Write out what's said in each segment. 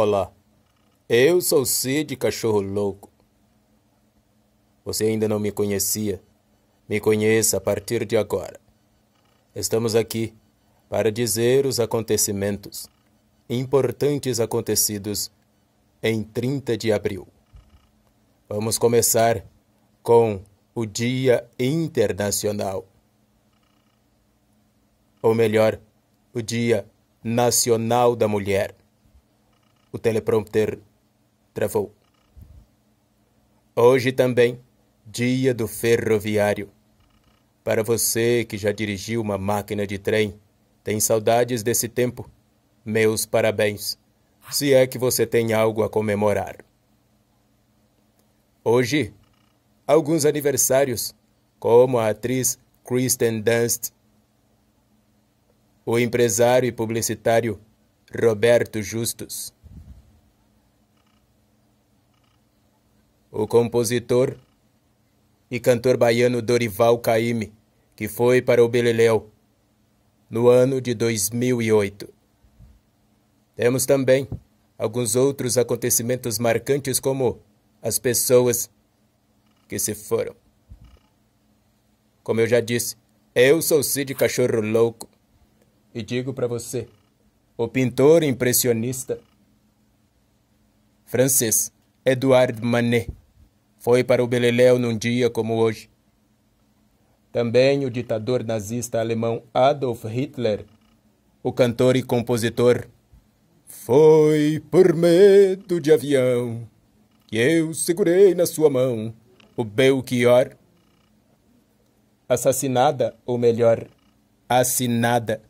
Olá, eu sou Cid Cachorro Louco. Você ainda não me conhecia? Me conheça a partir de agora. Estamos aqui para dizer os acontecimentos importantes acontecidos em 30 de abril. Vamos começar com o Dia Internacional. Ou melhor, o Dia Nacional da Mulher o teleprompter travou. Hoje também, dia do ferroviário. Para você que já dirigiu uma máquina de trem, tem saudades desse tempo? Meus parabéns, se é que você tem algo a comemorar. Hoje, alguns aniversários, como a atriz Kristen Dunst, o empresário e publicitário Roberto Justus o compositor e cantor baiano Dorival Caymmi, que foi para o Beleléu no ano de 2008. Temos também alguns outros acontecimentos marcantes como as pessoas que se foram. Como eu já disse, eu sou Cid Cachorro Louco e digo para você, o pintor impressionista francês Edouard Manet foi para o Beleléu num dia como hoje. Também o ditador nazista alemão Adolf Hitler, o cantor e compositor, foi por medo de avião que eu segurei na sua mão o Belchior. Assassinada, ou melhor, assinada.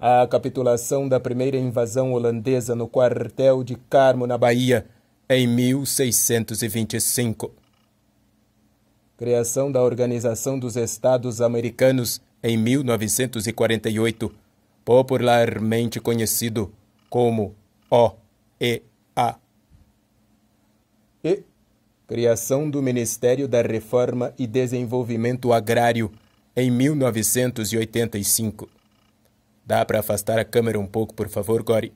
A capitulação da primeira invasão holandesa no quartel de Carmo, na Bahia, em 1625. Criação da Organização dos Estados Americanos em 1948, popularmente conhecido como OEA. E criação do Ministério da Reforma e Desenvolvimento Agrário em 1985. Dá para afastar a câmera um pouco, por favor, Gori?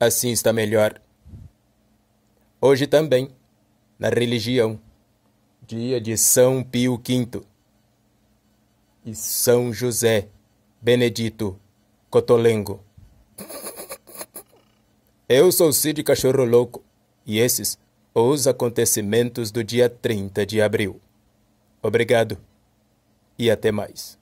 Assim está melhor. Hoje também, na religião, dia de São Pio V e São José Benedito Cotolengo. Eu sou Cid Cachorro Louco e esses os acontecimentos do dia 30 de abril. Obrigado e até mais.